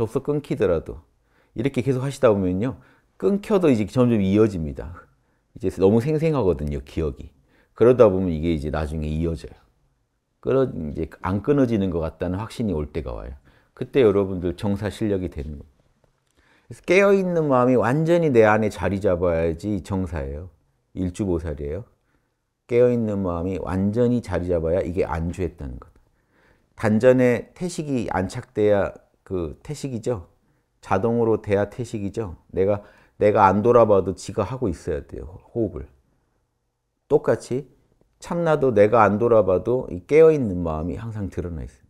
접속 끊기더라도 이렇게 계속 하시다 보면요. 끊겨도 이제 점점 이어집니다. 이제 너무 생생하거든요, 기억이. 그러다 보면 이게 이제 나중에 이어져요. 끊어, 이제 안 끊어지는 것 같다는 확신이 올 때가 와요. 그때 여러분들 정사 실력이 되는 거예요. 깨어있는 마음이 완전히 내 안에 자리 잡아야지 정사예요. 일주보살이에요. 깨어있는 마음이 완전히 자리 잡아야 이게 안주했다는 거 단전에 태식이 안착돼야 그 태식이죠. 자동으로 대야 태식이죠. 내가 내가 안 돌아봐도 지가 하고 있어야 돼요. 호흡을. 똑같이 참나도 내가 안 돌아봐도 깨어있는 마음이 항상 드러나 있어요.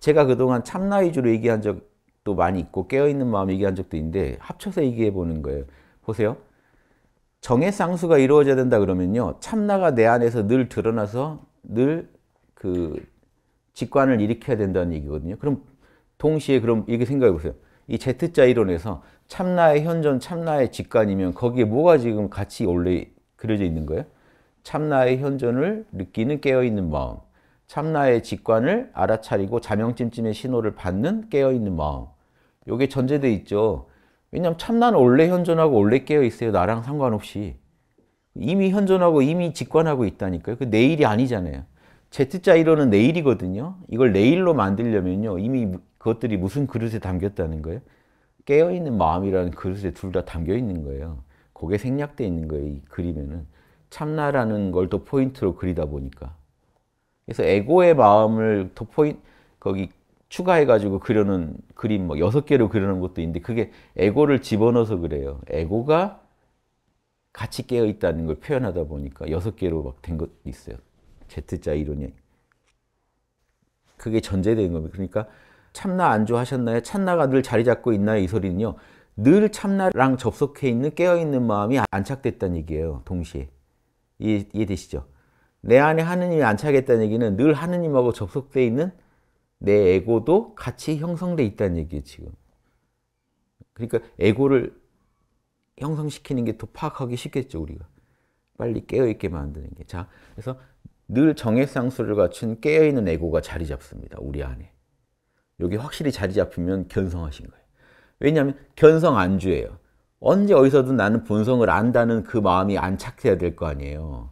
제가 그동안 참나 위주로 얘기한 적도 많이 있고 깨어있는 마음 얘기한 적도 있는데 합쳐서 얘기해 보는 거예요. 보세요. 정의 쌍수가 이루어져야 된다 그러면요. 참나가 내 안에서 늘 드러나서 늘 그 직관을 일으켜야 된다는 얘기거든요. 그럼 동시에 그럼 이렇게 생각해 보세요. 이 Z자 이론에서 참나의 현존, 참나의 직관이면 거기에 뭐가 지금 같이 원래 그려져 있는 거예요? 참나의 현존을 느끼는 깨어있는 마음, 참나의 직관을 알아차리고 자명찜찜의 신호를 받는 깨어있는 마음. 요게 전제돼 있죠. 왜냐하면 참나는 원래 현존하고 원래 깨어있어요. 나랑 상관없이. 이미 현존하고 이미 직관하고 있다니까요. 그 내일이 아니잖아요. Z자 이론은 내일이거든요. 이걸 내일로 만들려면요. 이미 그것들이 무슨 그릇에 담겼다는 거예요? 깨어있는 마음이라는 그릇에 둘 다 담겨 있는 거예요. 그게 생략되 있는 거예요, 이 그림에는. 참나라는 걸또 포인트로 그리다 보니까. 그래서 에고의 마음을 더 포인, 거기 추가해가지고 그려는 그림 뭐 여섯 개로 그려는 것도 있는데 그게 에고를 집어넣어서 그래요. 에고가 같이 깨어 있다는 걸 표현하다 보니까 여섯 개로 막 된 것도 있어요. Z자 이론이. 그게 전제된 겁니다. 그러니까 참나 안주하셨나요? 참나가 늘 자리 잡고 있나요? 이 소리는요. 늘 참나랑 접속해 있는 깨어있는 마음이 안착됐다는 얘기예요. 동시에. 이해, 이해되시죠? 내 안에 하느님이 안착했다는 얘기는 늘 하느님하고 접속돼 있는 내 에고도 같이 형성돼 있다는 얘기예요. 지금. 그러니까 에고를 형성시키는 게 더 파악하기 쉽겠죠. 우리가. 빨리 깨어있게 만드는 게. 자, 그래서 늘 정액상수를 갖춘 깨어있는 에고가 자리 잡습니다. 우리 안에. 여기 확실히 자리 잡히면 견성하신 거예요. 왜냐하면 견성 안주예요. 언제 어디서든 나는 본성을 안다는 그 마음이 안착해야 될 거 아니에요.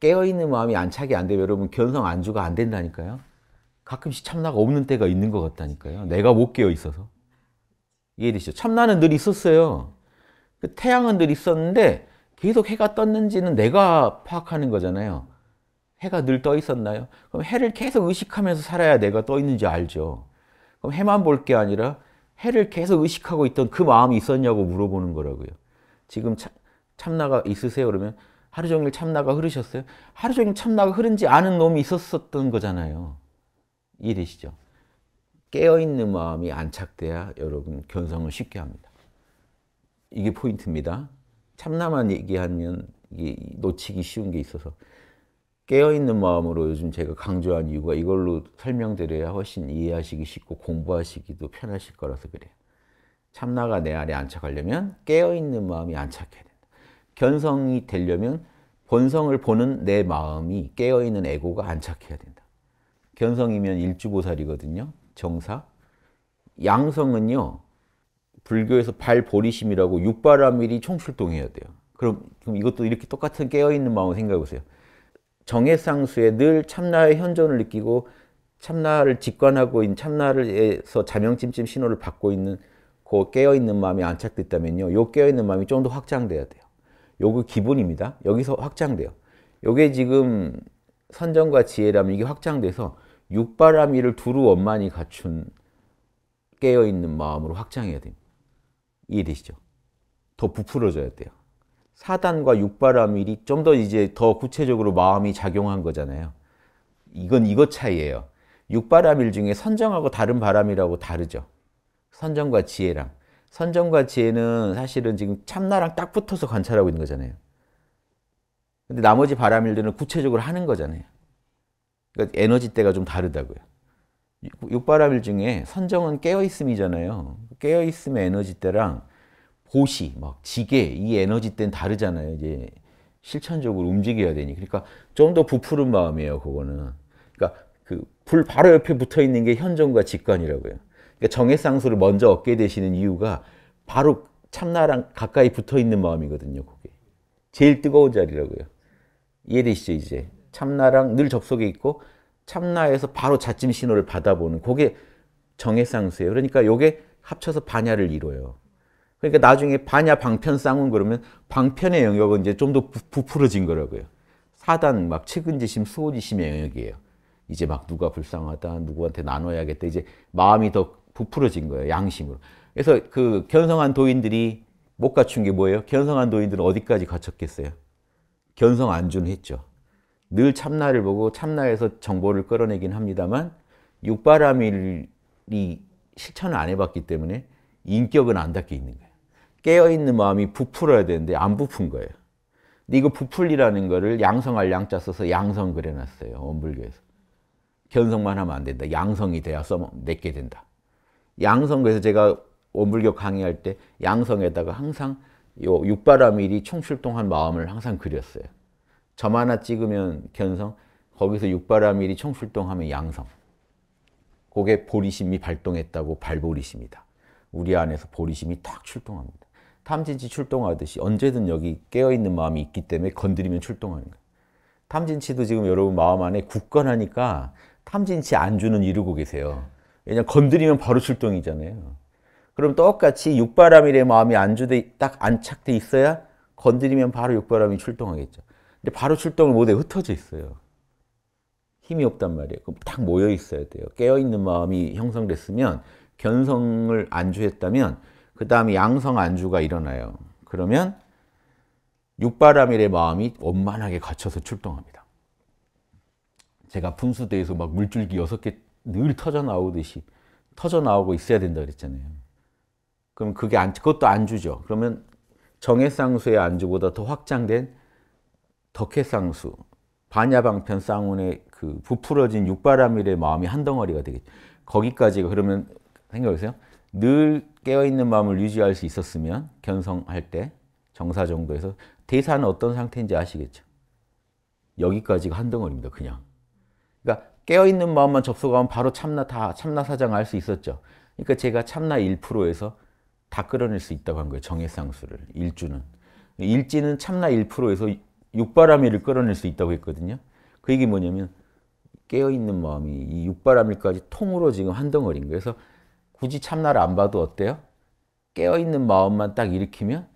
깨어있는 마음이 안착이 안 되면 여러분 견성 안주가 안 된다니까요. 가끔씩 참나가 없는 때가 있는 것 같다니까요. 내가 못 깨어있어서. 이해되시죠? 참나는 늘 있었어요. 그 태양은 늘 있었는데 계속 해가 떴는지는 내가 파악하는 거잖아요. 해가 늘 떠 있었나요? 그럼 해를 계속 의식하면서 살아야 내가 떠 있는지 알죠. 그럼 해만 볼 게 아니라 해를 계속 의식하고 있던 그 마음이 있었냐고 물어보는 거라고요. 지금 참, 참나가 있으세요? 그러면 하루 종일 참나가 흐르셨어요? 하루 종일 참나가 흐른지 아는 놈이 있었었던 거잖아요. 이해되시죠? 깨어있는 마음이 안착돼야 여러분 견성을 쉽게 합니다. 이게 포인트입니다. 참나만 얘기하면 이게 놓치기 쉬운 게 있어서 깨어있는 마음으로 요즘 제가 강조한 이유가 이걸로 설명드려야 훨씬 이해하시기 쉽고 공부하시기도 편하실 거라서 그래요. 참나가 내 안에 안착하려면 깨어있는 마음이 안착해야 된다. 견성이 되려면 본성을 보는 내 마음이 깨어있는 에고가 안착해야 된다. 견성이면 일주보살이거든요. 정사. 양성은요. 불교에서 발보리심이라고 육바라밀이 총출동해야 돼요. 그럼, 그럼 이것도 이렇게 똑같은 깨어있는 마음을 생각해 보세요. 정해상수에 늘 참나의 현존을 느끼고 참나를 직관하고 있는 참나를에서 자명찜찜 신호를 받고 있는 그 깨어있는 마음이 안착됐다면요. 요 깨어있는 마음이 좀 더 확장돼야 돼요. 요거 기본입니다. 여기서 확장돼요. 요게 지금 선정과 지혜라면 이게 확장돼서 육바라미를 두루 원만히 갖춘 깨어있는 마음으로 확장해야 됩니다. 이해되시죠? 더 부풀어져야 돼요. 사단과 육바라밀이 좀 더 이제 더 구체적으로 마음이 작용한 거잖아요. 이건 이것 차이예요. 육바라밀 중에 선정하고 다른 바람이라고 다르죠. 선정과 지혜랑. 선정과 지혜는 사실은 지금 참나랑 딱 붙어서 관찰하고 있는 거잖아요. 근데 나머지 바람일들은 구체적으로 하는 거잖아요. 그러니까 에너지때가좀 다르다고요. 육바람일 중에 선정은 깨어있음이잖아요. 깨어있음의 에너지때랑 호시, 막 지게 이 에너지대는 다르잖아요. 이제 실천적으로 움직여야 되니. 그러니까 좀 더 부풀은 마음이에요. 그거는. 그러니까 그 불 바로 옆에 붙어 있는 게 현존과 직관이라고요. 그러니까 정의 상수를 먼저 얻게 되시는 이유가 바로 참나랑 가까이 붙어 있는 마음이거든요. 그게 제일 뜨거운 자리라고요. 이해되시죠 이제 참나랑 늘 접속에 있고 참나에서 바로 자침 신호를 받아보는 그게 정해상수예요. 그러니까 이게 합쳐서 반야를 이뤄요. 그러니까 나중에 반야 방편 쌍은 그러면 방편의 영역은 이제 좀 더 부풀어진 거라고요. 사단 막 측은지심, 수호지심의 영역이에요. 이제 막 누가 불쌍하다, 누구한테 나눠야겠다. 이제 마음이 더 부풀어진 거예요. 양심으로. 그래서 그 견성한 도인들이 못 갖춘 게 뭐예요? 견성한 도인들은 어디까지 갖췄겠어요? 견성 안주는 했죠. 늘 참나를 보고 참나에서 정보를 끌어내긴 합니다만 육바라밀이 실천을 안 해봤기 때문에 인격은 안 닿게 있는 거예요. 깨어있는 마음이 부풀어야 되는데 안 부푼 거예요. 근데 이거 부풀리라는 거를 양성할 양자 써서 양성 그려놨어요. 원불교에서. 견성만 하면 안 된다. 양성이 돼야 써내게 된다. 양성 그래서 제가 원불교 강의할 때 양성에다가 항상 요 육바라밀이 총출동한 마음을 항상 그렸어요. 점 하나 찍으면 견성, 거기서 육바라밀이 총출동하면 양성. 그게 보리심이 발동했다고 발보리심이다. 우리 안에서 보리심이 탁 출동합니다. 탐진치 출동하듯이 언제든 여기 깨어있는 마음이 있기 때문에 건드리면 출동하는 거예요. 탐진치도 지금 여러분 마음 안에 굳건하니까 탐진치 안주는 이루고 계세요. 왜냐 건드리면 바로 출동이잖아요. 그럼 똑같이 육바람일의 마음이 안주돼 딱 안착돼 있어야 건드리면 바로 육바람이 출동하겠죠. 근데 바로 출동을 못해 흩어져 있어요. 힘이 없단 말이에요. 그럼 딱 모여 있어야 돼요. 깨어 있는 마음이 형성됐으면 견성을 안주했다면 그 다음에 양성 안주가 일어나요. 그러면 육바라밀의 마음이 원만하게 갇혀서 출동합니다. 제가 분수대에서 막 물줄기 6개 늘 터져 나오듯이 터져 나오고 있어야 된다 그랬잖아요. 그럼 그게 안, 그것도 안주죠. 그러면 정해쌍수의 안주보다 더 확장된 덕해쌍수, 반야방편 쌍운의 그 부풀어진 육바라밀의 마음이 한 덩어리가 되겠죠. 거기까지 그러면 생각해세요늘 깨어있는 마음을 유지할 수 있었으면 견성할 때 정사 정도에서 대사는 어떤 상태인지 아시겠죠? 여기까지가 한 덩어리입니다. 그냥. 그러니까 깨어있는 마음만 접속하면 바로 참나 다 참나 사장 알 수 있었죠. 그러니까 제가 참나 1%에서 다 끌어낼 수 있다고 한 거예요. 정해상수를. 일주는. 일지는 참나 1%에서 육바람이를 끌어낼 수 있다고 했거든요. 그 얘기 뭐냐면 깨어있는 마음이 이 육바람일까지 통으로 지금 한 덩어리인 거예요. 그래서 굳이 참나를 안 봐도 어때요? 깨어있는 마음만 딱 일으키면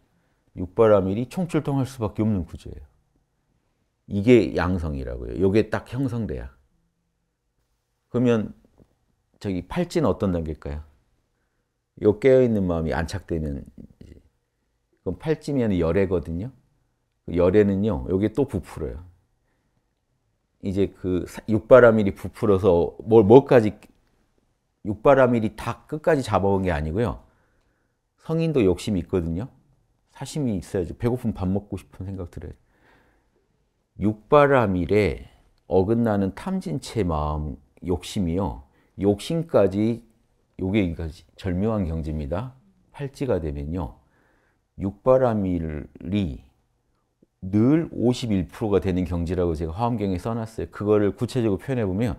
육바라밀이 총출동할 수밖에 없는 구조예요. 이게 양성이라고요. 이게 딱 형성돼야. 그러면 저기 팔찌는 어떤 단계일까요? 요 깨어있는 마음이 안착되는 그럼 팔찌면 열애거든요. 그 열애는요. 요게 또 부풀어요. 이제 그 육바라밀이 부풀어서 뭘 뭐까지 육바라밀이 다 끝까지 잡아온 게 아니고요. 성인도 욕심이 있거든요. 사심이 있어야지. 배고픈 밥 먹고 싶은 생각 들어요. 육바라밀에 어긋나는 탐진체 마음, 욕심이요. 욕심까지, 요게 절묘한 경지입니다. 팔찌가 되면요. 육바라밀이 늘 51%가 되는 경지라고 제가 화엄경에 써놨어요. 그거를 구체적으로 표현해보면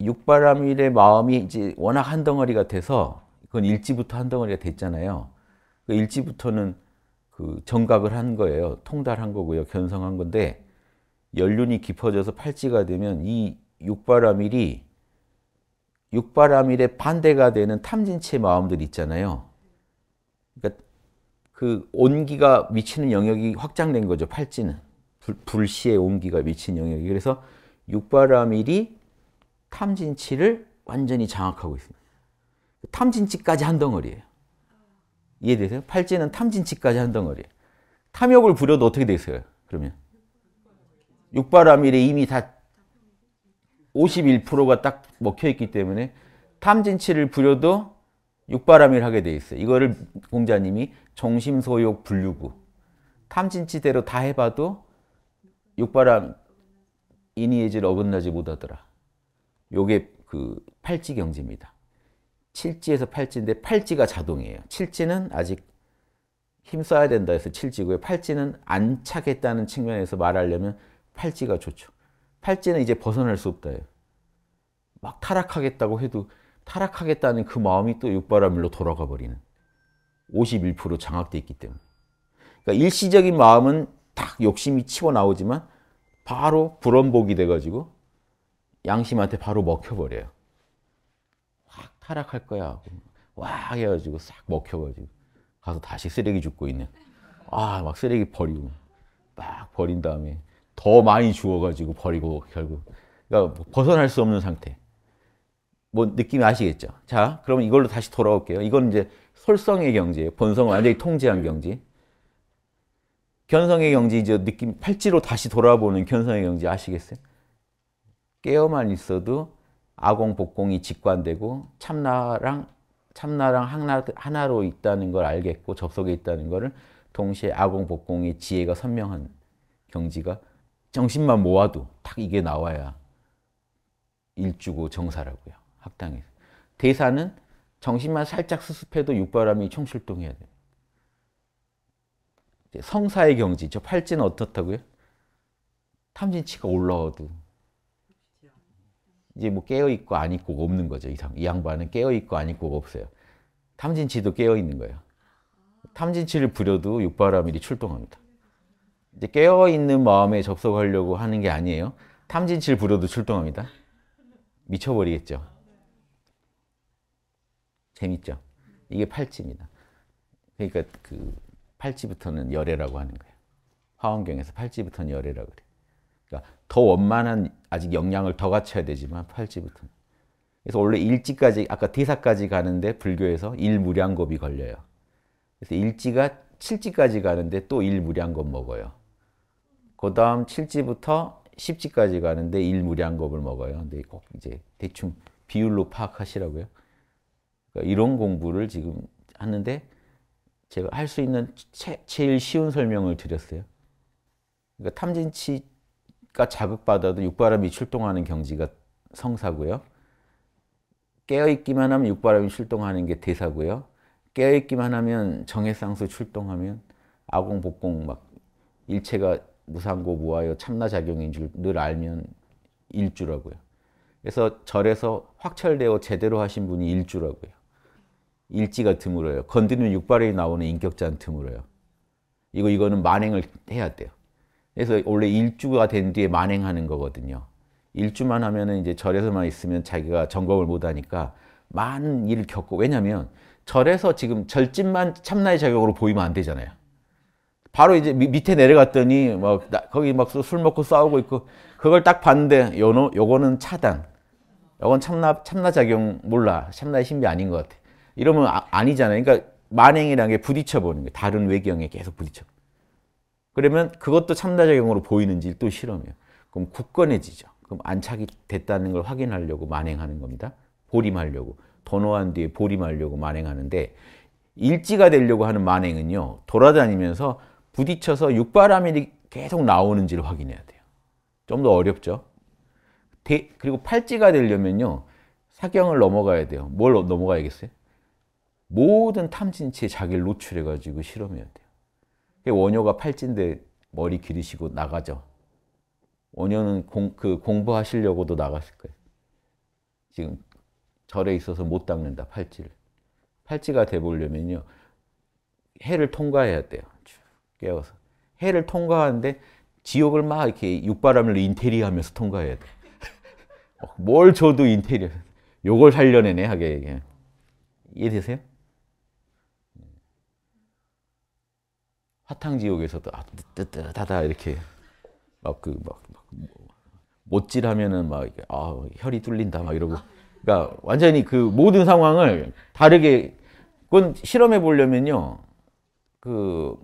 육바람일의 마음이 이제 워낙 한 덩어리가 돼서 그건 일지부터 한 덩어리가 됐잖아요. 그 일지부터는 그 정각을 한 거예요. 통달한 거고요. 견성한 건데 연륜이 깊어져서 팔찌가 되면 이 육바람일이 육바람일의 반대가 되는 탐진체 마음들 있잖아요. 그러니까 그 온기가 미치는 영역이 확장된 거죠. 팔찌는 불, 시의 온기가 미치 영역이. 그래서 육바람일이 탐진치를 완전히 장악하고 있습니다. 탐진치까지 한 덩어리예요. 이해되세요? 팔찌는 탐진치까지 한 덩어리예요. 탐욕을 부려도 어떻게 되겠요 그러면 육바람일에 이미 다 51%가 딱 먹혀 있기 때문에 탐진치를 부려도 육바람일 하게 돼 있어요. 이거를 공자님이 정심소욕 분류구 탐진치대로 다 해봐도 육바람 인이의질 어긋나지 못하더라. 요게 그 팔찌 경지입니다 7지에서 8지인데 8지가 자동이에요. 7지는 아직 힘써야 된다 해서 7지고요. 8지는 안 차겠다는 측면에서 말하려면 8지가 좋죠. 8지는 이제 벗어날 수 없다예요. 막 타락하겠다고 해도 타락하겠다는 그 마음이 또 육바라밀로 돌아가 버리는 51% 장악돼 있기 때문에 그러니까 일시적인 마음은 딱 욕심이 치고 나오지만 바로 불원복이 돼가지고 양심한테 바로 먹혀버려요. 확 타락할 거야 하 해가지고 싹 먹혀가지고 가서 다시 쓰레기 줍고 있는 아막 쓰레기 버리고 막 버린 다음에 더 많이 주워가지고 버리고 결국 그러니까 뭐 벗어날 수 없는 상태 뭐 느낌이 아시겠죠? 자 그러면 이걸로 다시 돌아올게요. 이건 이제 설성의 경제예요. 본성을 완전히 통제한 경제. 견성의 경제 이제 느낌 팔찌로 다시 돌아보는 견성의 경제 아시겠어요? 깨어만 있어도 아공 복공이 직관되고 참나랑 참나랑 하나, 하나로 있다는 걸 알겠고 접속에 있다는 것을 동시에 아공 복공의 지혜가 선명한 경지가 정신만 모아도 딱 이게 나와야 일주고 정사라고요. 학당에서. 대사는 정신만 살짝 수습해도 육바람이 총출동해야 돼요. 성사의 경지, 저 팔찌는 어떻다고요? 탐진치가 올라와도 이제 뭐 깨어있고 안 있고 없는 거죠. 이, 이 양반은 깨어있고 안 있고 없어요. 탐진치도 깨어있는 거예요. 탐진치를 부려도 육바라밀이 출동합니다. 이제 깨어있는 마음에 접속하려고 하는 게 아니에요. 탐진치를 부려도 출동합니다. 미쳐버리겠죠. 재밌죠? 이게 팔찌입니다. 그러니까 그 팔찌부터는 열애라고 하는 거예요. 화원경에서 팔찌부터는 열애라고 그래요. 그러니까 더 원만한 아직 역량을 더 갖춰야 되지만 팔찌부터 그래서 원래 일찌까지 아까 대사까지 가는데 불교에서 일무량겁이 걸려요. 그래서 일찌가 칠찌까지 가는데 또 일무량겁 먹어요. 그 다음 칠찌부터 십찌까지 가는데 일무량겁을 먹어요. 근데 꼭 이제 대충 비율로 파악하시라고요. 그러니까 이런 공부를 지금 하는데 제가 할 수 있는 채, 제일 쉬운 설명을 드렸어요. 그러니까 탐진치 육바람이가 자극받아도 육바람이 출동하는 경지가 성사고요. 깨어있기만 하면 육바람이 출동하는 게 대사고요. 깨어있기만 하면 정해상수 출동하면 아공, 복공 막 일체가 무상고, 무하여 참나작용인 줄 늘 알면 일주라고요. 그래서 절에서 확철되어 제대로 하신 분이 일주라고요. 일지가 드물어요. 건드리면 육발이 나오는 인격자는 드물어요. 이거 이거는 만행을 해야 돼요. 그래서 원래 일주가 된 뒤에 만행하는 거거든요. 일주만 하면은 이제 절에서만 있으면 자기가 점검을 못 하니까 많은 일을 겪고 왜냐면 절에서 지금 절집만 참나의 자격으로 보이면 안 되잖아요. 바로 이제 밑에 내려갔더니 막 나, 거기 막 술 먹고 싸우고 있고 그걸 딱 봤는데 요노 요거는 차단. 요건 참나 참나 작용 몰라. 참나의 신비 아닌 것 같아. 이러면 아, 니잖아요 그러니까 만행이라는 게 부딪혀 보는 게 다른 외경에 계속 부딪혀. 그러면 그것도 참다작용으로 보이는지 또 실험해요. 그럼 굳건해지죠. 그럼 안착이 됐다는 걸 확인하려고 만행하는 겁니다. 보림하려고. 번호한 뒤에 보림하려고 만행하는데 일지가 되려고 하는 만행은요. 돌아다니면서 부딪혀서 육바람이 계속 나오는지를 확인해야 돼요. 좀 더 어렵죠. 대, 그리고 팔찌가 되려면요. 사경을 넘어가야 돼요. 뭘 넘어가야겠어요? 모든 탐진치에 자기를 노출해가지고 실험해야 돼요. 그 원효가 팔찌인데 머리 기르시고 나가죠. 원효는 공, 그 공부하시려고도 나갔을 거예요. 지금 절에 있어서 못 닦는다, 팔찌를. 팔찌가 돼보려면요. 해를 통과해야 돼요. 깨워서. 해를 통과하는데 지옥을 막 이렇게 육바람을 인테리어하면서 통과해야 돼. 뭘 줘도 인테리어. 요걸 살려내네 하게 얘기해. 이해되세요? 사탕 지옥에서도 아, 뜨뜻하다 이렇게 막 그막 그, 막 못질하면은 막 아, 혈이 뚫린다 막 이러고 그러니까 완전히 그 모든 상황을 다르게 그건 실험해 보려면요 그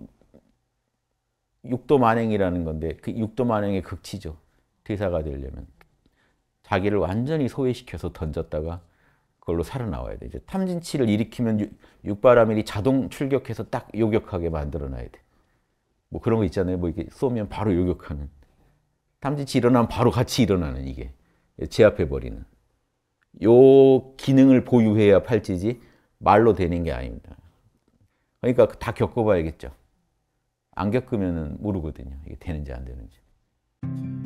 육도 만행이라는 건데 그 육도 만행의 극치죠 퇴사가 되려면 자기를 완전히 소외시켜서 던졌다가 그걸로 살아나와야 돼. 이제 탐진치를 일으키면 육, 육바라밀이 자동 출격해서 딱 요격하게 만들어놔야 돼. 뭐 그런 거 있잖아요. 뭐 이렇게 쏘면 바로 요격하는. 탐지치 일어나면 바로 같이 일어나는 이게. 제압해버리는. 요 기능을 보유해야 팔찌지 말로 되는 게 아닙니다. 그러니까 그 다 겪어봐야겠죠. 안 겪으면 모르거든요. 이게 되는지 안 되는지.